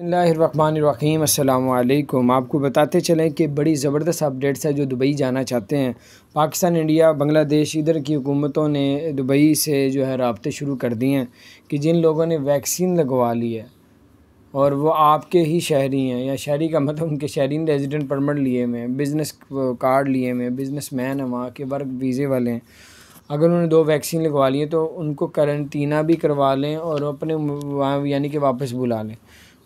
अस्सलाम वालेकुम आपको बताते चलें कि बड़ी ज़बरदस्त अपडेट्स है जो दुबई जाना चाहते हैं पाकिस्तान इंडिया बांग्लादेश इधर की हुकूमतों ने दुबई से जो है रबते शुरू कर दिए हैं कि जिन लोगों ने वैक्सीन लगवा ली है और वो आपके ही शहरी हैं या शहरी का मतलब उनके शहरी रेजिडेंट परमिट लिए हुए हैं बिज़नेस कार्ड लिए हुए हैं बिज़नेस मैन हैं वहाँ के वर्क वीज़े वाले हैं अगर उन्होंने दो वैक्सीन लगवा ली है तो उनको करंटीना भी करवा लें और अपने यानी कि वापस बुला लें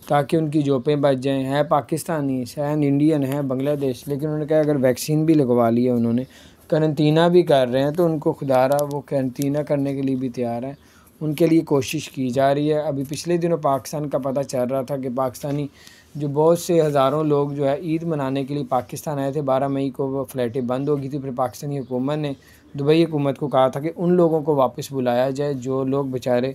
ताकि उनकी जोपें बच जाएँ हैं पाकिस्तानी सैन इंडियन है बांग्लादेश लेकिन उन्होंने कहा अगर वैक्सीन भी लगवा ली है उन्होंने करंतना भी कर रहे हैं तो उनको खुदा रहा वो करंतना करने के लिए भी तैयार हैं उनके लिए कोशिश की जा रही है अभी पिछले दिनों पाकिस्तान का पता चल रहा था कि पाकिस्तानी जो बहुत से हज़ारों लोग जो है ईद मनाने के लिए पाकिस्तान आए थे बारह मई को वो फ्लैटें बंद हो गई थी फिर पाकिस्तानी हुकूमत ने दुबई हुकूमत को कहा था कि उन लोगों को वापस बुलाया जाए जो लोग बेचारे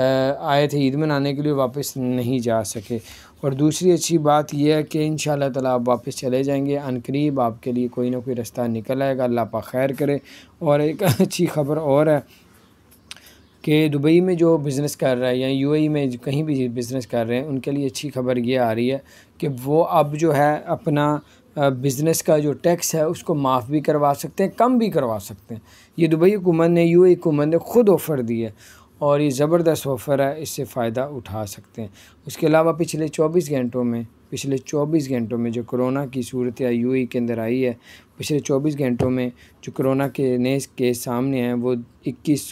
आए थे ईद मनाने के लिए वापस नहीं जा सके और दूसरी अच्छी बात यह है कि इन ताला आप वापस चले जाएंगे अनकरीब आपके लिए कोई ना कोई रास्ता निकल आएगा अल्लाह पा खैर करे और एक अच्छी खबर और है कि दुबई में जो बिज़नेस कर रहा है या यूएई e में कहीं भी बिज़नेस कर रहे हैं उनके लिए अच्छी खबर ये आ रही है कि वो अब जो है अपना बिज़नेस का जो टैक्स है उसको माफ़ भी करवा सकते हैं कम भी करवा सकते हैं ये दुबई हुकूमत ने यू ई e हुकूमत ने ख़ुद ऑफ़र दी है और ये ज़बरदस्त ऑफ़र है इससे फ़ायदा उठा सकते हैं उसके अलावा पिछले 24 घंटों में पिछले 24 घंटों में जो कोरोना की सूरत यू e के अंदर आई है पिछले 24 घंटों में जो कोरोना के नए केस सामने हैं वो इक्कीस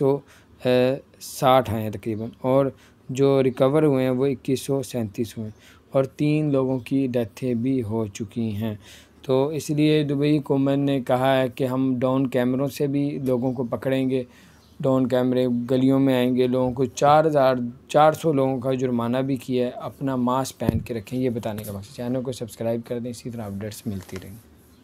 साठ आए हैं तकरीबन और जो रिकवर हुए हैं वो इक्कीस सौ सैंतीस हुए और तीन लोगों की डेथें भी हो चुकी हैं तो इसलिए दुबई हुकूमत ने कहा है कि हम डाउन कैमरों से भी लोगों को पकड़ेंगे डाउन कैमरे गलियों में आएंगे लोगों को चार हज़ार चार सौ लोगों का जुर्माना भी किया है अपना मास्क पहन के रखें ये बताने का मकसद चैनल को सब्सक्राइब कर दें इसी तरह अपडेट्स मिलती रहेंगी